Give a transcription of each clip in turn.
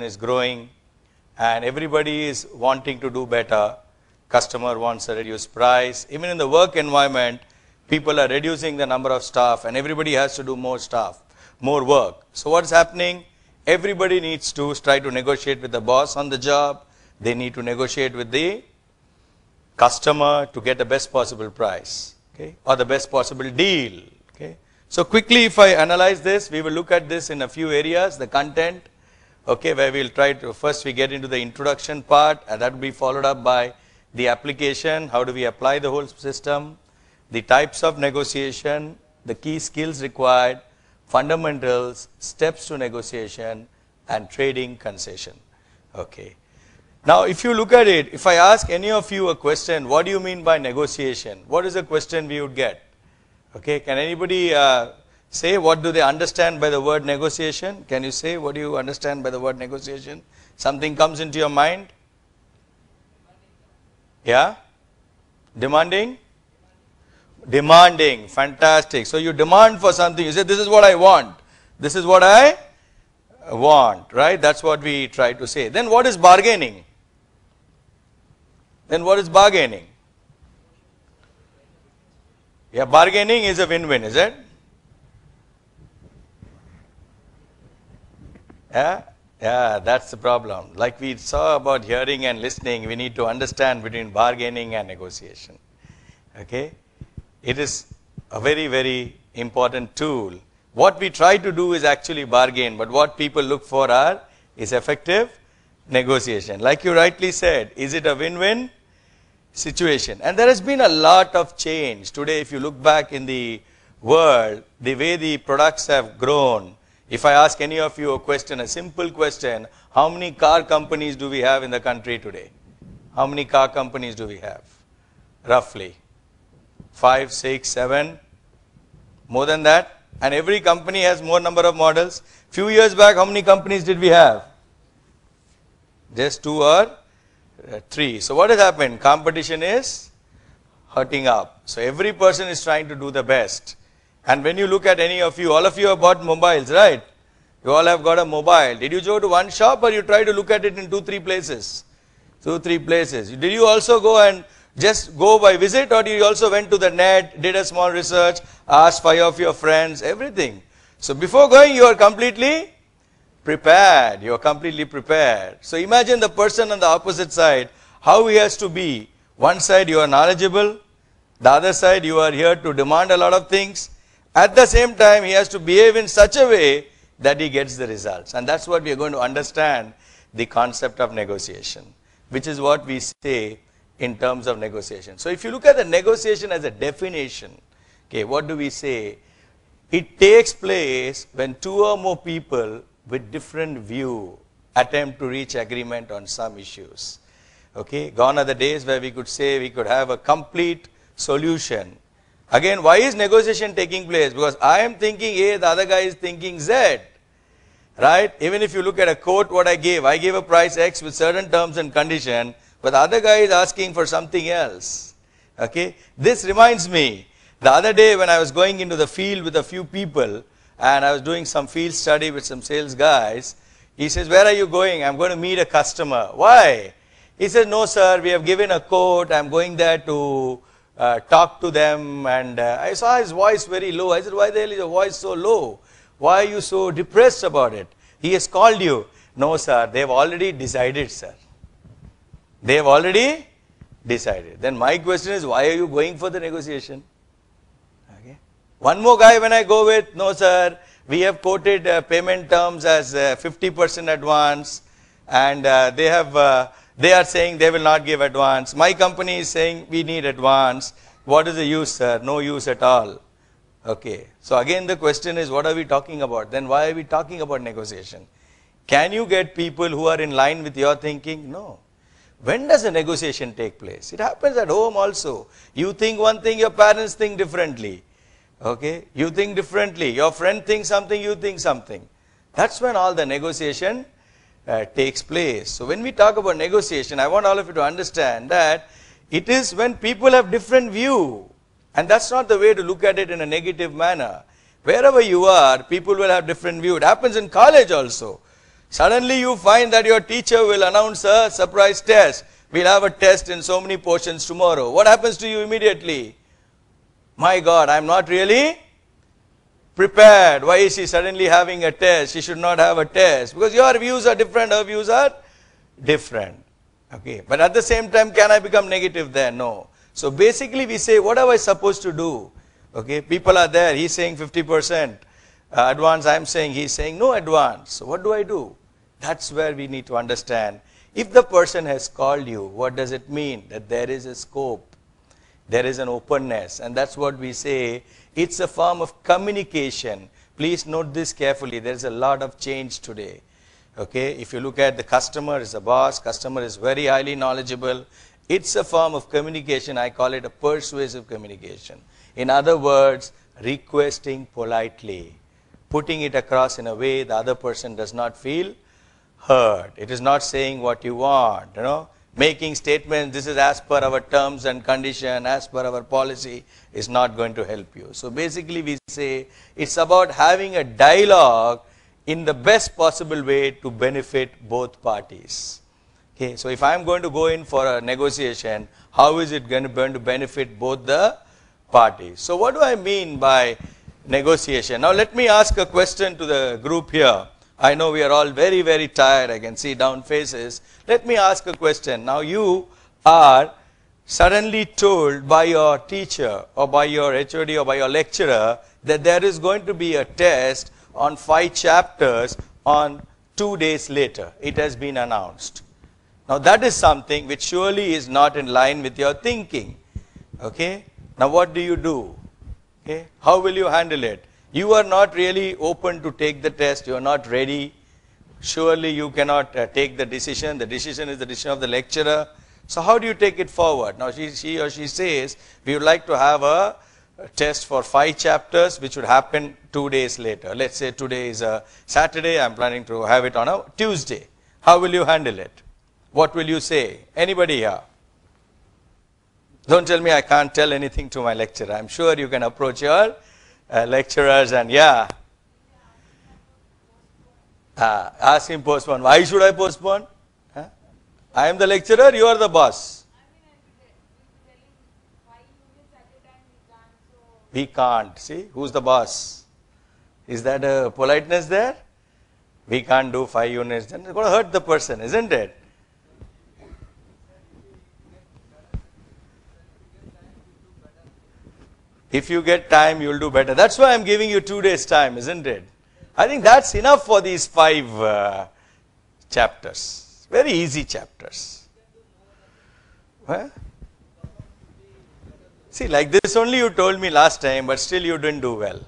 is growing and everybody is wanting to do better. Customer wants a reduced price. Even in the work environment, people are reducing the number of staff and everybody has to do more staff, more work. So what's happening? Everybody needs to try to negotiate with the boss on the job. They need to negotiate with the customer to get the best possible price okay, or the best possible deal. Okay. So quickly if I analyze this, we will look at this in a few areas, the content, okay, where we will try to, first we get into the introduction part and that will be followed up by the application, how do we apply the whole system, the types of negotiation, the key skills required, fundamentals, steps to negotiation and trading concession, okay. Now, if you look at it, if I ask any of you a question, what do you mean by negotiation? What is the question we would get? Okay, can anybody uh, Say what do they understand by the word negotiation? Can you say what do you understand by the word negotiation? Something comes into your mind? Yeah? Demanding? Demanding. Fantastic. So you demand for something. You say this is what I want. This is what I want. Right? That's what we try to say. Then what is bargaining? Then what is bargaining? Yeah, bargaining is a win-win, is it? Yeah? Yeah, that's the problem. Like we saw about hearing and listening, we need to understand between bargaining and negotiation. Okay? It is a very, very important tool. What we try to do is actually bargain, but what people look for are is effective negotiation. Like you rightly said, is it a win-win situation? And there has been a lot of change. Today, if you look back in the world, the way the products have grown, if I ask any of you a question, a simple question, how many car companies do we have in the country today? How many car companies do we have? Roughly. Five, six, seven, more than that. And every company has more number of models. Few years back, how many companies did we have? Just two or uh, three. So what has happened? Competition is hurting up. So every person is trying to do the best. And when you look at any of you, all of you have bought mobiles, right? You all have got a mobile. Did you go to one shop or you try to look at it in two, three places? Two, three places. Did you also go and just go by visit or you also went to the net, did a small research, asked five of your friends, everything. So before going, you are completely prepared. You are completely prepared. So imagine the person on the opposite side, how he has to be. One side you are knowledgeable, the other side you are here to demand a lot of things, at the same time, he has to behave in such a way that he gets the results. And that's what we are going to understand the concept of negotiation, which is what we say in terms of negotiation. So if you look at the negotiation as a definition, okay, what do we say? It takes place when two or more people with different view attempt to reach agreement on some issues. Okay, gone are the days where we could say we could have a complete solution Again, why is negotiation taking place? Because I am thinking A, the other guy is thinking Z, right? Even if you look at a quote, what I gave, I gave a price X with certain terms and condition, but the other guy is asking for something else, okay? This reminds me, the other day when I was going into the field with a few people, and I was doing some field study with some sales guys, he says, where are you going? I'm going to meet a customer. Why? He says, no sir, we have given a quote, I'm going there to uh, talk to them and uh, I saw his voice very low. I said, why the hell is your voice so low? Why are you so depressed about it? He has called you. No, sir, they have already decided, sir. They have already decided. Then my question is, why are you going for the negotiation? Okay. One more guy when I go with, no, sir, we have quoted uh, payment terms as 50% uh, advance and uh, they have they are saying they will not give advance. My company is saying we need advance. What is the use, sir? No use at all. Okay. So again, the question is, what are we talking about? Then why are we talking about negotiation? Can you get people who are in line with your thinking? No. When does a negotiation take place? It happens at home also. You think one thing, your parents think differently. Okay? You think differently. Your friend thinks something, you think something. That's when all the negotiation uh, takes place. So when we talk about negotiation, I want all of you to understand that it is when people have different view and that's not the way to look at it in a negative manner. Wherever you are, people will have different view. It happens in college also. Suddenly you find that your teacher will announce a surprise test. We'll have a test in so many portions tomorrow. What happens to you immediately? My God, I'm not really prepared. Why is she suddenly having a test? She should not have a test. Because your views are different, her views are different. Okay. But at the same time, can I become negative there? No. So basically we say, what am I supposed to do? Okay. People are there. He's saying 50% uh, advance. I'm saying, he's saying no advance. So what do I do? That's where we need to understand. If the person has called you, what does it mean? That there is a scope there is an openness, and that's what we say. It's a form of communication. Please note this carefully. There's a lot of change today. Okay, if you look at the customer is a boss, customer is very highly knowledgeable. It's a form of communication. I call it a persuasive communication. In other words, requesting politely, putting it across in a way the other person does not feel hurt. It is not saying what you want, you know making statements, this is as per our terms and condition, as per our policy, is not going to help you. So basically we say it's about having a dialogue in the best possible way to benefit both parties. Okay, so if I am going to go in for a negotiation, how is it going to, going to benefit both the parties? So what do I mean by negotiation? Now let me ask a question to the group here. I know we are all very, very tired. I can see down faces. Let me ask a question. Now you are suddenly told by your teacher or by your HOD or by your lecturer that there is going to be a test on five chapters on two days later. It has been announced. Now that is something which surely is not in line with your thinking. Okay? Now what do you do? Okay? How will you handle it? You are not really open to take the test. You are not ready. Surely you cannot uh, take the decision. The decision is the decision of the lecturer. So how do you take it forward? Now she, she or she says, we would like to have a, a test for five chapters which would happen two days later. Let's say today is a Saturday. I'm planning to have it on a Tuesday. How will you handle it? What will you say? Anybody here? Don't tell me I can't tell anything to my lecturer. I'm sure you can approach your uh, lecturers and yeah. Uh, ask him postpone. Why should I postpone? Huh? I am the lecturer, you are the boss. We can't. See, who's the boss? Is that a uh, politeness there? We can't do five units. Then it's going to hurt the person, isn't it? If you get time, you'll do better. That's why I'm giving you two days time, isn't it? I think that's enough for these five uh, chapters. Very easy chapters. Huh? See, like this only you told me last time, but still you didn't do well.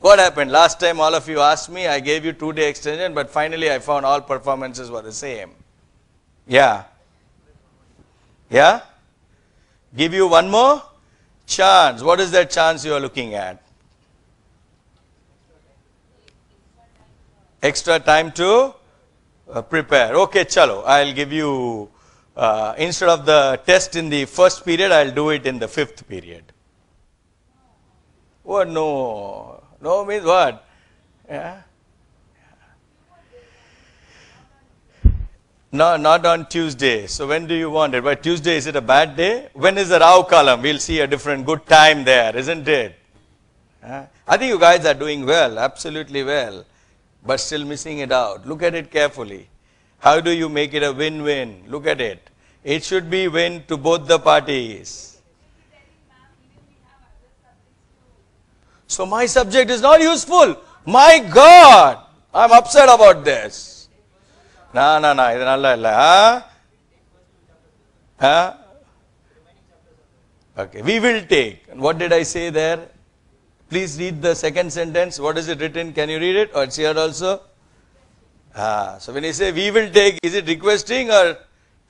What happened? Last time all of you asked me, I gave you two day extension, but finally I found all performances were the same. Yeah. Yeah? Give you one more? Chance. What is that chance you are looking at? Extra time to uh, prepare. Okay, chalo. I'll give you, uh, instead of the test in the first period, I'll do it in the fifth period. What? Oh, no. No means what? Yeah. No, not on Tuesday. So when do you want it? By Tuesday, is it a bad day? When is the Rao column? We'll see a different good time there, isn't it? Uh, I think you guys are doing well, absolutely well, but still missing it out. Look at it carefully. How do you make it a win-win? Look at it. It should be win to both the parties. So my subject is not useful. My God, I'm upset about this. நான் நான் இது நல்லா இல்லை okay we will take what did i say there please read the second sentence what is it written can you read it or it's here also ah so when you say we will take is it requesting or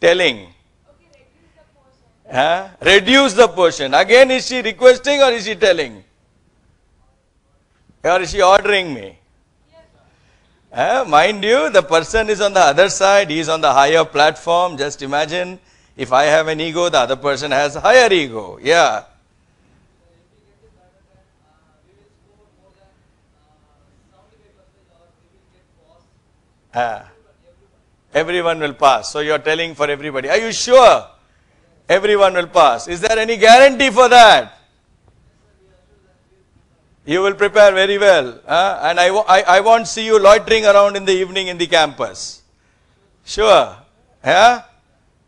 telling okay, reduce, the ah, reduce the portion again is she requesting or is she telling or is she ordering me uh, mind you, the person is on the other side, he is on the higher platform. Just imagine if I have an ego, the other person has a higher ego. Yeah. Uh, everyone will pass. So you are telling for everybody. Are you sure? Everyone will pass. Is there any guarantee for that? You will prepare very well. Huh? And I, I, I won't see you loitering around in the evening in the campus. Sure. Yeah?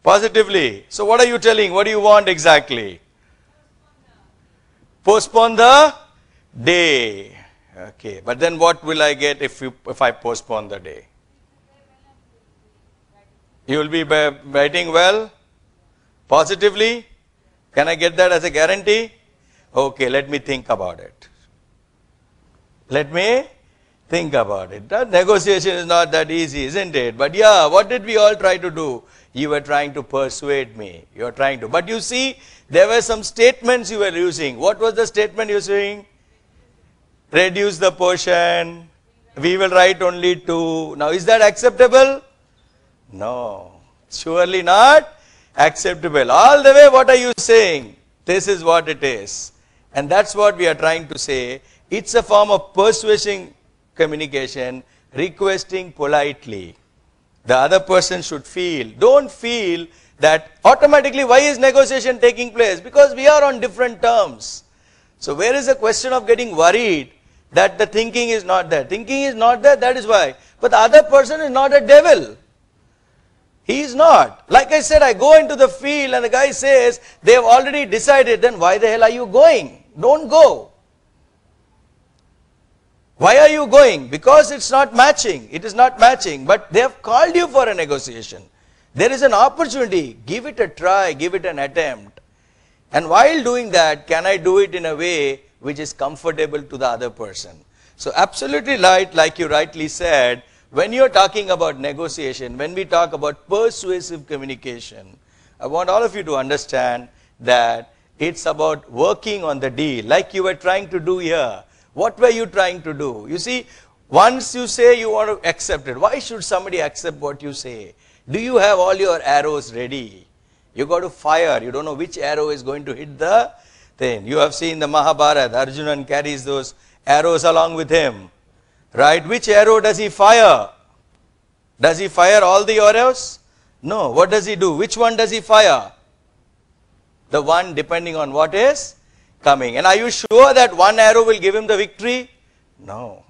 Positively. So what are you telling? What do you want exactly? Postpone the day. Okay. But then what will I get if, you, if I postpone the day? You will be writing well? Positively? Can I get that as a guarantee? Okay, let me think about it. Let me think about it. The negotiation is not that easy, isn't it? But yeah, what did we all try to do? You were trying to persuade me. You were trying to. But you see, there were some statements you were using. What was the statement you were using? Reduce the portion. We will write only two. Now, is that acceptable? No. Surely not acceptable. All the way, what are you saying? This is what it is. And that's what we are trying to say it's a form of persuading communication, requesting politely. The other person should feel. Don't feel that automatically why is negotiation taking place? Because we are on different terms. So where is the question of getting worried that the thinking is not there? Thinking is not there, that is why. But the other person is not a devil. He is not. Like I said, I go into the field and the guy says, they have already decided, then why the hell are you going? Don't go. Why are you going? Because it's not matching. It is not matching. But they have called you for a negotiation. There is an opportunity. Give it a try. Give it an attempt. And while doing that, can I do it in a way which is comfortable to the other person? So absolutely right, like you rightly said, when you're talking about negotiation, when we talk about persuasive communication, I want all of you to understand that it's about working on the deal, like you were trying to do here. What were you trying to do? You see, once you say you want to accept it, why should somebody accept what you say? Do you have all your arrows ready? You got to fire. You don't know which arrow is going to hit the thing. You have seen the Mahabharata. Arjuna carries those arrows along with him. Right? Which arrow does he fire? Does he fire all the arrows? No. What does he do? Which one does he fire? The one depending on what is coming. And are you sure that one arrow will give him the victory? No.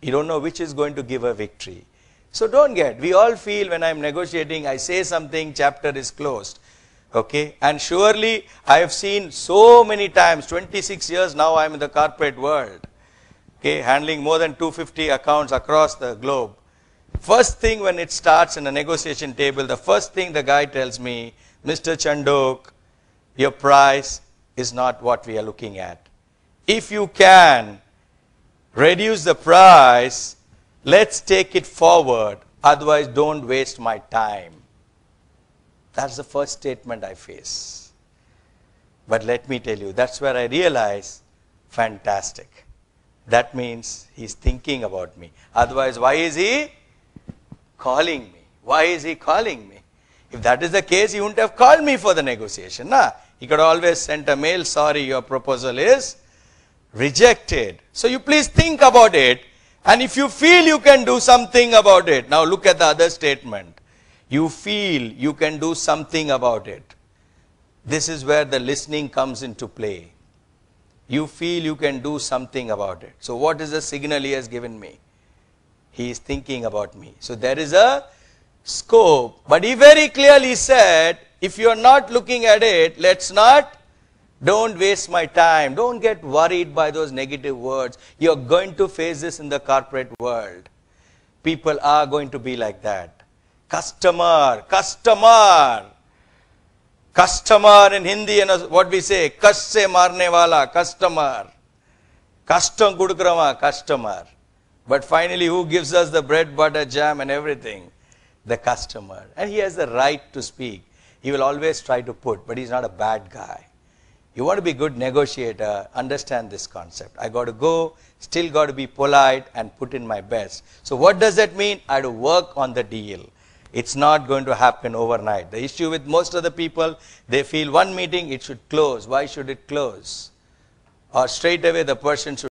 You don't know which is going to give a victory. So don't get, we all feel when I'm negotiating, I say something, chapter is closed. Okay, and surely I have seen so many times, 26 years now I'm in the corporate world, okay, handling more than 250 accounts across the globe. First thing when it starts in a negotiation table, the first thing the guy tells me, Mr. Chandok, your price is not what we are looking at. If you can reduce the price, let's take it forward. Otherwise, don't waste my time. That's the first statement I face. But let me tell you, that's where I realize fantastic. That means he's thinking about me. Otherwise, why is he calling me? Why is he calling me? If that is the case, he wouldn't have called me for the negotiation. Nah? You could always send a mail, sorry your proposal is rejected. So you please think about it and if you feel you can do something about it. Now look at the other statement. You feel you can do something about it. This is where the listening comes into play. You feel you can do something about it. So what is the signal he has given me? He is thinking about me. So there is a scope. But he very clearly said, if you are not looking at it, let's not, don't waste my time. Don't get worried by those negative words. You're going to face this in the corporate world. People are going to be like that. Customer, customer. Customer in Hindi, and what we say, kasse marne wala, customer. Custom kudukrama, customer. But finally, who gives us the bread, butter, jam and everything? The customer. And he has the right to speak. He will always try to put, but he's not a bad guy. You want to be good negotiator, understand this concept. I got to go, still got to be polite and put in my best. So what does that mean? I have to work on the deal. It's not going to happen overnight. The issue with most of the people, they feel one meeting, it should close. Why should it close? Or straight away the person should